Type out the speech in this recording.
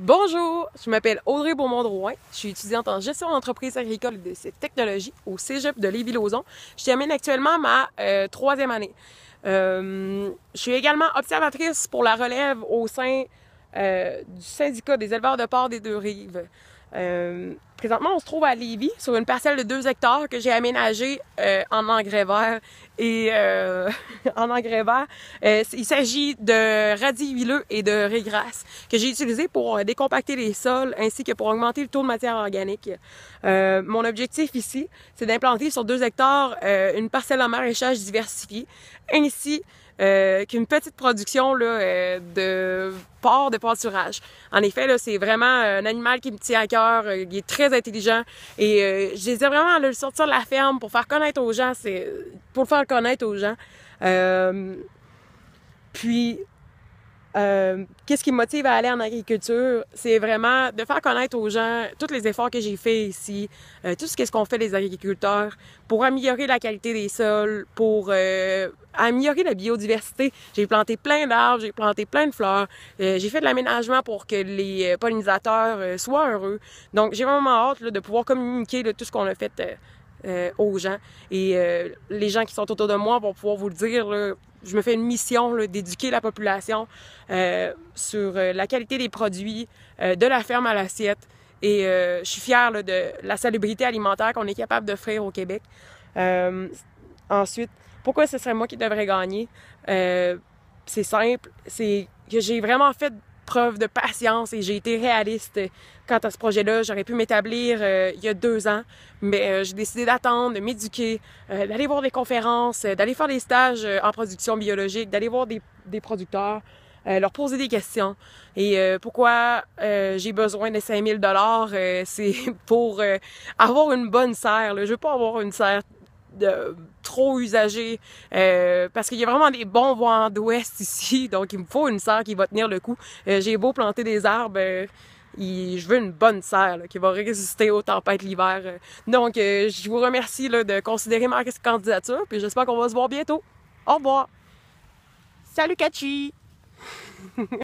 Bonjour, je m'appelle Audrey Beaumont-Drouin. Je suis étudiante en gestion d'entreprise agricole et de cette technologies au cégep de Lévis-Lauzon. Je termine actuellement ma euh, troisième année. Euh, je suis également observatrice pour la relève au sein euh, du syndicat des éleveurs de port des Deux-Rives. Euh, présentement, on se trouve à Lévis, sur une parcelle de 2 hectares que j'ai aménagée euh, en engrais vert. Et euh, en engrais vert, euh, il s'agit de radis huileux et de régrasse que j'ai utilisé pour décompacter les sols ainsi que pour augmenter le taux de matière organique. mon objectif ici, c'est d'implanter sur 2 hectares une parcelle en maraîchage diversifiée ainsi euh, qu'une petite production là, euh, de porc de pâturage. En effet, là, c'est vraiment un animal qui me tient à cœur, euh, Il qui est très intelligent. Et euh, je désire vraiment à le sortir de la ferme pour faire connaître aux gens, c'est pour le faire connaître aux gens. puis euh, qu'est-ce qui me motive à aller en agriculture? C'est vraiment de faire connaître aux gens tous les efforts que j'ai faits ici, euh, tout ce qu'est-ce qu'on fait les agriculteurs pour améliorer la qualité des sols, pour euh, améliorer la biodiversité. J'ai planté plein d'arbres, j'ai planté plein de fleurs, j'ai fait de l'aménagement pour que les pollinisateurs soient heureux. Donc j'ai vraiment hâte de pouvoir communiquer tout ce qu'on a fait euh, aux gens. Et euh, les gens qui sont autour de moi vont pouvoir vous le dire. je me fais une mission d'éduquer la population euh, sur la qualité des produits, de la ferme à l'assiette. Et je suis fière de la salubrité alimentaire qu'on est capable d'offrir au Québec. ensuite, pourquoi ce serait moi qui devrais gagner? c'est simple, c'est que j'ai vraiment fait preuve de patience et j'ai été réaliste quant à ce projet-là. J'aurais pu m'établir euh, il y a deux ans, mais euh, j'ai décidé d'attendre, de m'éduquer, euh, d'aller voir des conférences, d'aller faire des stages en production biologique, d'aller voir des, des producteurs, leur poser des questions. Et pourquoi j'ai besoin de 5000 dollars, c'est pour avoir une bonne serre. Je Je veux pas avoir une serre de trop usagé. Euh, parce qu'il y a vraiment des bons vents d'ouest ici, donc il me faut une serre qui va tenir le coup. Euh, j'ai beau planter des arbres, euh, je veux une bonne serre qui va résister aux tempêtes l'hiver. Donc, je vous remercie là, de considérer ma candidature, puis j'espère qu'on va se voir bientôt. Au revoir! Salut Kachi!